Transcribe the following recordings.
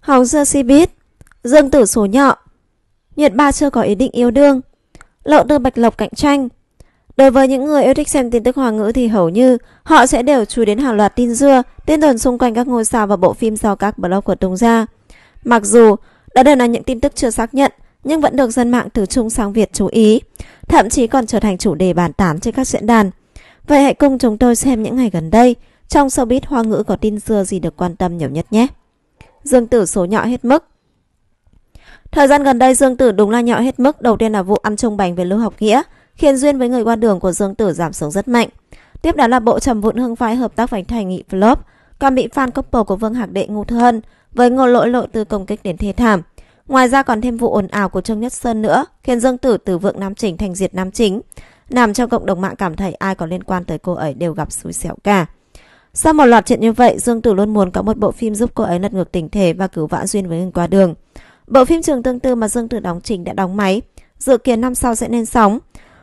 Hồng Sơ Si biết Dương Tử số nhọ nhiệt Ba chưa có ý định yêu đương Lộ đưa Bạch Lộc cạnh tranh Đối với những người yêu thích xem tin tức hoa ngữ thì hầu như họ sẽ đều chú đến hàng loạt tin dưa, tin đồn xung quanh các ngôi sao và bộ phim do các blog của tung ra. Mặc dù đó đều là những tin tức chưa xác nhận, nhưng vẫn được dân mạng từ Trung sang Việt chú ý, thậm chí còn trở thành chủ đề bàn tán trên các diễn đàn. Vậy hãy cùng chúng tôi xem những ngày gần đây trong showbiz hoa ngữ có tin dưa gì được quan tâm nhiều nhất nhé. Dương Tử số nhỏ hết mức. Thời gian gần đây Dương Tử đúng là nhỏ hết mức, đầu tiên là vụ ăn chung bánh về Lưu Học Nghĩa, khiến duyên với người qua đường của Dương Tử giảm xuống rất mạnh. Tiếp đó là bộ trầm vụn hưng phái hợp tác với Thành Nghị flop, còn bị fan couple của Vương Hạc Đệ ngu hơn với ngộ lỗi lộ từ công kích đến thê thảm. Ngoài ra còn thêm vụ ồn ào của Trương Nhất Sơn nữa, khiến Dương Tử từ vượng nam chính thành diệt nam chính, làm cho cộng đồng mạng cảm thấy ai có liên quan tới cô ấy đều gặp xui xẻo cả. Sau một loạt chuyện như vậy, Dương Tử luôn muốn có một bộ phim giúp cô ấy lật ngược tình thể và cứu vãn duyên với người qua đường. Bộ phim trường tương tư mà Dương Tử đóng chính đã đóng máy, dự kiến năm sau sẽ lên sóng.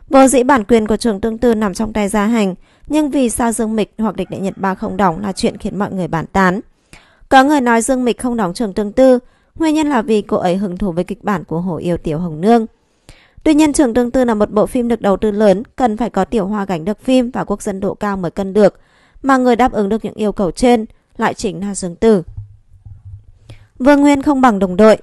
Vô dĩ bản quyền của trường tương tư nằm trong tay gia hành, nhưng vì sao Dương Mịch hoặc địch đại Nhật Ba không đóng là chuyện khiến mọi người bàn tán. Có người nói Dương Mịch không đóng trường tương tư, nguyên nhân là vì cô ấy hứng thú với kịch bản của Hồ Yêu Tiểu Hồng Nương. Tuy nhiên trường tương tư là một bộ phim được đầu tư lớn, cần phải có tiểu hoa gánh được phim và quốc dân độ cao mới cân được – mà người đáp ứng được những yêu cầu trên lại chính là Dương Tử. Vương Nguyên không bằng đồng đội.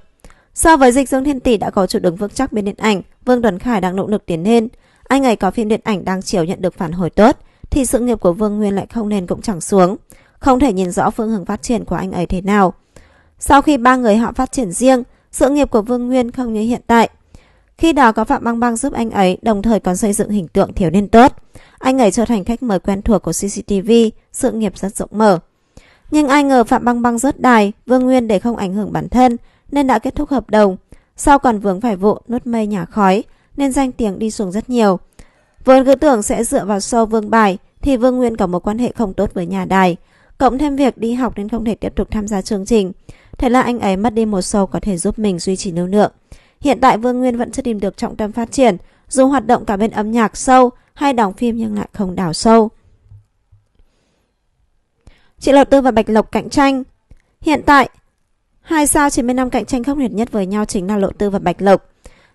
So với dịch Dương Thiên Tỷ đã có chỗ đứng vững chắc bên điện ảnh, Vương Tuấn Khải đang nỗ lực tiến lên. Anh ấy có phim điện ảnh đang chiều nhận được phản hồi tốt, thì sự nghiệp của Vương Nguyên lại không nên cũng chẳng xuống. Không thể nhìn rõ phương hướng phát triển của anh ấy thế nào. Sau khi ba người họ phát triển riêng, sự nghiệp của Vương Nguyên không như hiện tại – khi đó có Phạm băng băng giúp anh ấy, đồng thời còn xây dựng hình tượng thiếu niên tốt. Anh ấy trở thành khách mời quen thuộc của CCTV, sự nghiệp rất rộng mở. Nhưng ai ngờ Phạm băng băng rớt đài, Vương Nguyên để không ảnh hưởng bản thân nên đã kết thúc hợp đồng. Sau còn vướng phải vụ nốt mây nhà khói nên danh tiếng đi xuống rất nhiều. Vốn cứ tưởng sẽ dựa vào show Vương Bài thì Vương Nguyên có mối quan hệ không tốt với nhà đài. Cộng thêm việc đi học nên không thể tiếp tục tham gia chương trình. Thế là anh ấy mất đi một show có thể giúp mình duy trì lưu lượng. Hiện tại Vương Nguyên vẫn chưa tìm được trọng tâm phát triển, dù hoạt động cả bên âm nhạc sâu hay đóng phim nhưng lại không đào sâu. Chị Lộc Tư và Bạch Lộc cạnh tranh Hiện tại, hai sao 95 cạnh tranh khốc liệt nhất với nhau chính là Lộ Tư và Bạch Lộc.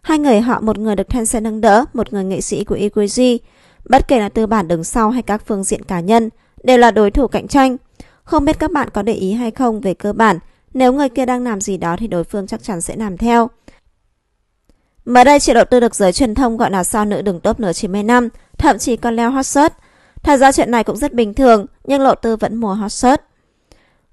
Hai người họ một người được Tencent nâng đỡ, một người nghệ sĩ của EQG. Bất kể là tư bản đứng sau hay các phương diện cá nhân, đều là đối thủ cạnh tranh. Không biết các bạn có để ý hay không về cơ bản, nếu người kia đang làm gì đó thì đối phương chắc chắn sẽ làm theo. Mới đây, chị đầu tư được giới truyền thông gọi là sao nữ đứng top nửa 95, thậm chí còn leo hot search. Thật ra chuyện này cũng rất bình thường, nhưng lộ tư vẫn mua hot search.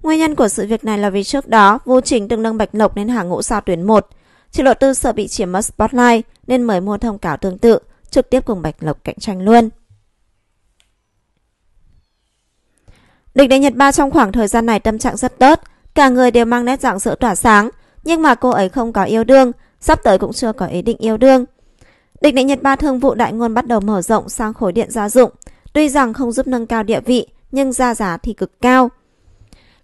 Nguyên nhân của sự việc này là vì trước đó, Vũ Chính từng nâng Bạch Lộc lên hàng ngũ sao tuyến 1. Chị lộ tư sợ bị chiếm mất spotlight nên mới mua thông cáo tương tự, trực tiếp cùng Bạch Lộc cạnh tranh luôn. Địch đến Nhật Ba trong khoảng thời gian này tâm trạng rất tốt, cả người đều mang nét dạng sự tỏa sáng, nhưng mà cô ấy không có yêu đương, sắp tới cũng chưa có ý định yêu đương. Địch định Nhật Ba Thương vụ Đại Ngôn bắt đầu mở rộng sang khối điện gia dụng, tuy rằng không giúp nâng cao địa vị, nhưng ra giá thì cực cao.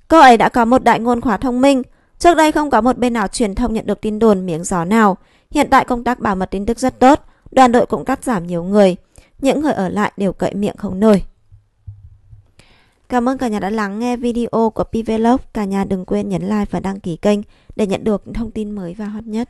Cô ấy đã có một đại ngôn khóa thông minh, trước đây không có một bên nào truyền thông nhận được tin đồn miếng gió nào, hiện tại công tác bảo mật tin tức rất tốt, đoàn đội cũng cắt giảm nhiều người, những người ở lại đều cậy miệng không nổi. Cảm ơn cả nhà đã lắng nghe video của Pvlog. Cả nhà đừng quên nhấn like và đăng ký kênh để nhận được thông tin mới và hot nhất.